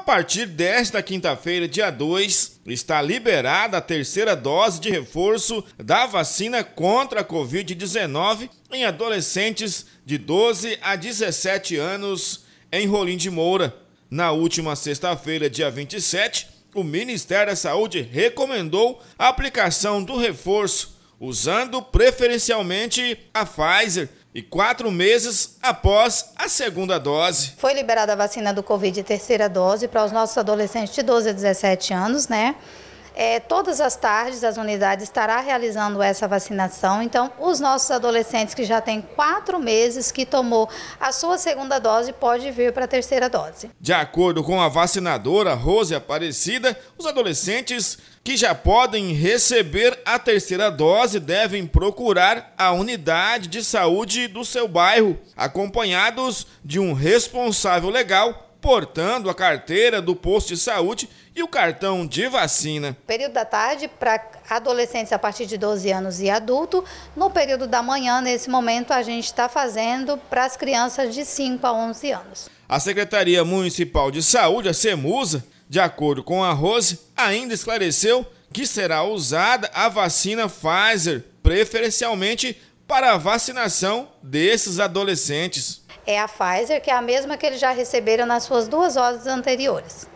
A partir desta quinta-feira, dia 2, está liberada a terceira dose de reforço da vacina contra a Covid-19 em adolescentes de 12 a 17 anos em Rolim de Moura. Na última sexta-feira, dia 27, o Ministério da Saúde recomendou a aplicação do reforço, usando preferencialmente a Pfizer e quatro meses após a segunda dose. Foi liberada a vacina do Covid terceira dose para os nossos adolescentes de 12 a 17 anos, né? É, todas as tardes as unidades estará realizando essa vacinação. Então, os nossos adolescentes que já têm quatro meses que tomou a sua segunda dose pode vir para a terceira dose. De acordo com a vacinadora Rose Aparecida, os adolescentes que já podem receber a terceira dose devem procurar a unidade de saúde do seu bairro, acompanhados de um responsável legal portando a carteira do posto de saúde e o cartão de vacina. Período da tarde para adolescentes a partir de 12 anos e adulto. No período da manhã, nesse momento, a gente está fazendo para as crianças de 5 a 11 anos. A Secretaria Municipal de Saúde, a Cemusa, de acordo com a Rose, ainda esclareceu que será usada a vacina Pfizer, preferencialmente para a vacinação desses adolescentes. É a Pfizer, que é a mesma que eles já receberam nas suas duas doses anteriores.